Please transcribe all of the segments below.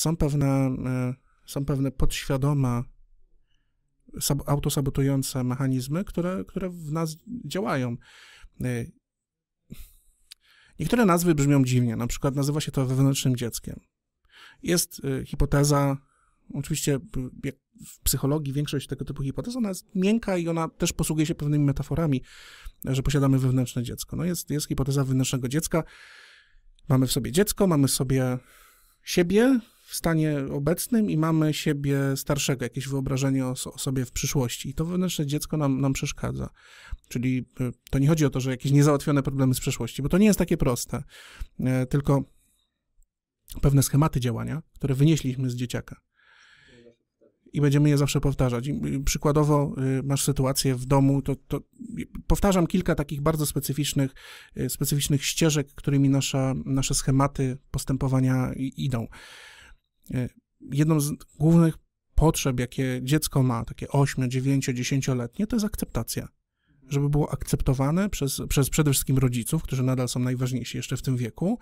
są pewne, e, są pewne podświadome autosabotujące mechanizmy, które, które w nas działają. E, niektóre nazwy brzmią dziwnie, na przykład nazywa się to wewnętrznym dzieckiem. Jest e, hipoteza, oczywiście w psychologii większość tego typu hipotez, ona jest miękka i ona też posługuje się pewnymi metaforami, że posiadamy wewnętrzne dziecko. No jest, jest hipoteza wewnętrznego dziecka, mamy w sobie dziecko, mamy w sobie siebie, w stanie obecnym i mamy siebie starszego, jakieś wyobrażenie o, o sobie w przyszłości. I to wewnętrzne dziecko nam, nam przeszkadza. Czyli y, to nie chodzi o to, że jakieś niezałatwione problemy z przeszłości, bo to nie jest takie proste, e, tylko pewne schematy działania, które wynieśliśmy z dzieciaka. I będziemy je zawsze powtarzać. przykładowo y, masz sytuację w domu, to, to powtarzam kilka takich bardzo specyficznych, y, specyficznych ścieżek, którymi nasza, nasze schematy postępowania idą. E, jedną z głównych potrzeb, jakie dziecko ma, takie 8, 9, 10-letnie, to jest akceptacja. Żeby było akceptowane przez, przez przede wszystkim rodziców, którzy nadal są najważniejsi jeszcze w tym wieku,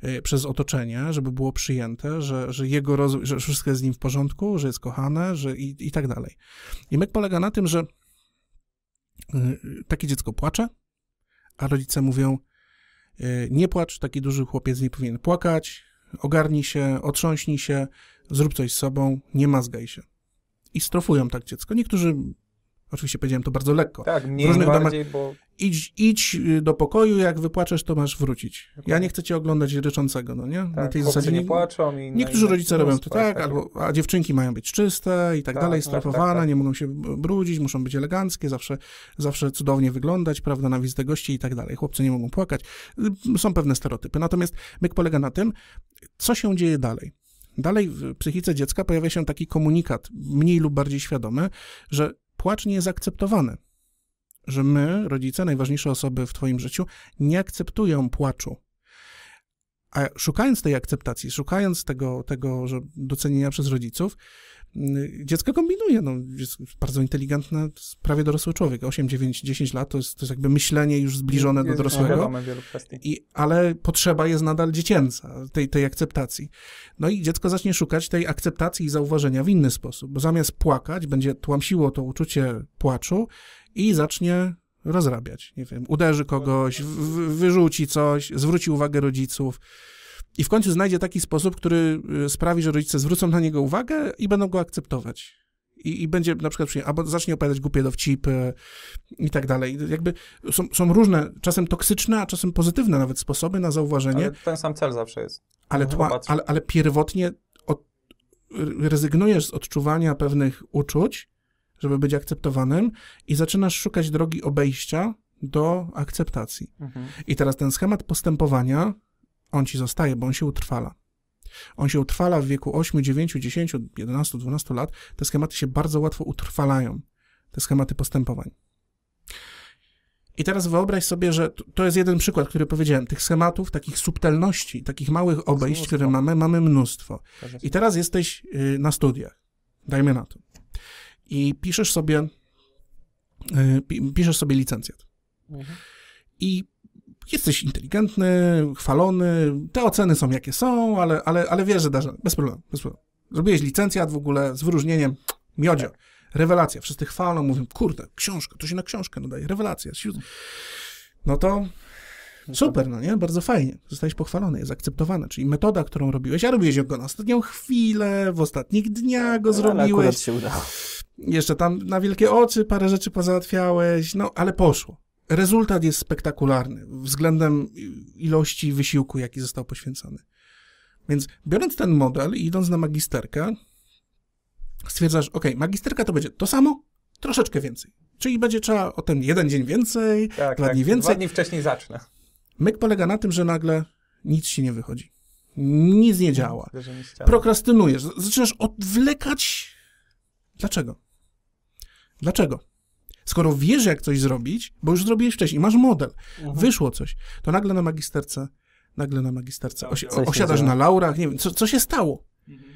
e, przez otoczenie, żeby było przyjęte, że, że jego rozwój, że wszystko jest z nim w porządku, że jest kochane, że i, i tak dalej. I myk polega na tym, że e, takie dziecko płacze, a rodzice mówią, nie płacz, taki duży chłopiec nie powinien płakać, ogarnij się, otrząśnij się, zrób coś z sobą, nie mazgaj się. I strofują tak dziecko. Niektórzy Oczywiście powiedziałem to bardzo lekko. Tak, mniej różnych bardziej, domach, bo... idź, idź y, do pokoju, jak wypłaczesz, to masz wrócić. Ja nie chcę cię oglądać ryczącego, no nie? Tak, na tej zasadzie. nie płaczą i... Niektórzy rodzice robią to tak, albo, a dziewczynki mają być czyste i tak, tak dalej, tak, tak, strapowane, tak, nie mogą się brudzić, muszą być eleganckie, zawsze, zawsze cudownie wyglądać, prawda, na wizytę gości i tak dalej. Chłopcy nie mogą płakać. Y, są pewne stereotypy. Natomiast myk polega na tym, co się dzieje dalej. Dalej w psychice dziecka pojawia się taki komunikat, mniej lub bardziej świadomy, że płacz nie jest akceptowany. Że my, rodzice, najważniejsze osoby w Twoim życiu, nie akceptują płaczu. A szukając tej akceptacji, szukając tego, tego że docenienia przez rodziców, mm, dziecko kombinuje, no, jest bardzo inteligentne, prawie dorosły człowiek, 8, 9, 10 lat, to jest, to jest jakby myślenie już zbliżone jest do dorosłego, i, ale potrzeba jest nadal dziecięca, tej, tej akceptacji. No i dziecko zacznie szukać tej akceptacji i zauważenia w inny sposób, bo zamiast płakać, będzie tłamsiło to uczucie płaczu i zacznie rozrabiać. Nie wiem, uderzy kogoś, wyrzuci coś, zwróci uwagę rodziców. I w końcu znajdzie taki sposób, który y, sprawi, że rodzice zwrócą na niego uwagę i będą go akceptować. I, i będzie na przykład, albo zacznie opowiadać głupie dowcipy i tak dalej. Jakby są, są różne, czasem toksyczne, a czasem pozytywne nawet sposoby na zauważenie. Ale ten sam cel zawsze jest. Ale, tła, ale, ale pierwotnie od, rezygnujesz z odczuwania pewnych uczuć, żeby być akceptowanym, i zaczynasz szukać drogi obejścia do akceptacji. Mhm. I teraz ten schemat postępowania, on ci zostaje, bo on się utrwala. On się utrwala w wieku 8, 9, 10, 11, 12 lat. Te schematy się bardzo łatwo utrwalają. Te schematy postępowań. I teraz wyobraź sobie, że to jest jeden przykład, który powiedziałem. Tych schematów, takich subtelności, takich małych obejść, które mamy, mamy mnóstwo. Tak I teraz jesteś y, na studiach. Dajmy na to i piszesz sobie, e, piszesz sobie licencjat. Mhm. I jesteś inteligentny, chwalony, te oceny są jakie są, ale, ale, ale wiesz, że da bez problemu, bez problemu. Zrobiłeś licencjat w ogóle z wyróżnieniem miodzio. Tak. Rewelacja. Wszyscy chwalą, mówią, kurde, książka, to się na książkę nadaje, rewelacja. No to no super, tak. no nie? Bardzo fajnie. Zostałeś pochwalony, jest akceptowany, Czyli metoda, którą robiłeś, ja robiłeś go na ostatnią chwilę, w ostatnich dniach go zrobiłeś. Ale akurat się udało. Jeszcze tam na wielkie oczy parę rzeczy pozałatwiałeś, no ale poszło. Rezultat jest spektakularny względem ilości wysiłku, jaki został poświęcony. Więc biorąc ten model i idąc na magisterkę, stwierdzasz, ok, magisterka to będzie to samo, troszeczkę więcej. Czyli będzie trzeba o ten jeden dzień więcej, tak, tak. dwa tak, dni więcej. Dwa dni wcześniej zacznę. Myk polega na tym, że nagle nic się nie wychodzi. Nic nie działa. Prokrastynujesz. Zaczynasz odwlekać. Dlaczego? Dlaczego? Skoro wiesz, jak coś zrobić, bo już zrobiłeś wcześniej, masz model, mhm. wyszło coś, to nagle na magisterce, nagle na magisterce osi osiadasz na laurach, nie wiem, co, co się stało? Mhm.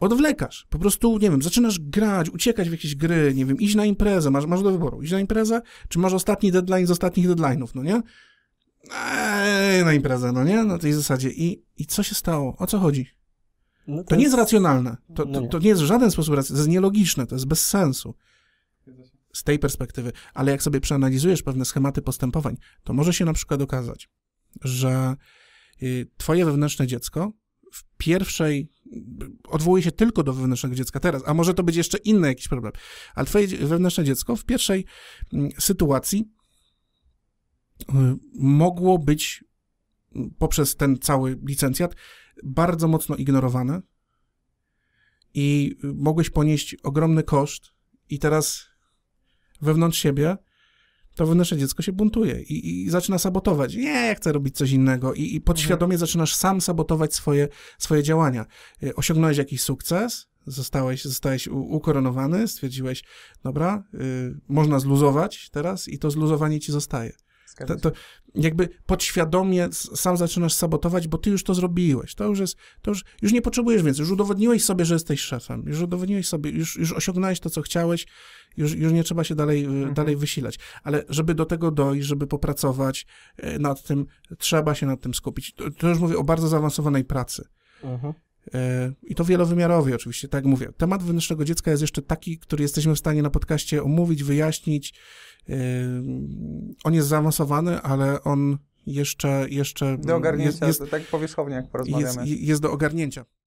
Odwlekasz, po prostu, nie wiem, zaczynasz grać, uciekać w jakieś gry, nie wiem, iść na imprezę, masz, masz do wyboru, iść na imprezę, czy masz ostatni deadline z ostatnich deadline'ów, no nie? Eee, na imprezę, no nie? Na tej zasadzie. I, I co się stało? O co chodzi? No to, to, nie jest racjonalne. To, no to, no nie. to, nie jest w żaden sposób racjonalne. To jest nielogiczne, to jest bez sensu z tej perspektywy, ale jak sobie przeanalizujesz pewne schematy postępowań, to może się na przykład okazać, że y, twoje wewnętrzne dziecko w pierwszej odwołuje się tylko do wewnętrznego dziecka teraz, a może to być jeszcze inny jakiś problem, ale twoje wewnętrzne dziecko w pierwszej mm, sytuacji y, mogło być mm, poprzez ten cały licencjat bardzo mocno ignorowane i y, mogłeś ponieść ogromny koszt i teraz wewnątrz siebie, to wewnętrzne dziecko się buntuje i, i zaczyna sabotować. Nie, ja chcę robić coś innego. I, i mhm. podświadomie mhm. zaczynasz sam sabotować swoje, swoje działania. Y, osiągnąłeś jakiś sukces, zostałeś, zostałeś ukoronowany, stwierdziłeś, dobra, y, można zluzować teraz i to zluzowanie ci zostaje. To, to, jakby podświadomie sam zaczynasz sabotować, bo ty już to zrobiłeś. To już jest, to już, już nie potrzebujesz więcej. Już udowodniłeś sobie, że jesteś szefem. Już udowodniłeś sobie, już, już osiągnąłeś to, co chciałeś. Już, już nie trzeba się dalej, y, mhm. dalej wysilać. Ale żeby do tego dojść, żeby popracować y, nad tym, trzeba się nad tym skupić. To, to już mówię o bardzo zaawansowanej pracy. Mhm. E, I to wielowymiarowi oczywiście, tak mówię. Temat wewnętrznego dziecka jest jeszcze taki, który jesteśmy w stanie na podcaście omówić, wyjaśnić, on jest zaawansowany, ale on jeszcze... jeszcze do ogarnięcia, jest, jest, tak powierzchownie jak porozmawiamy. Jest, jest do ogarnięcia.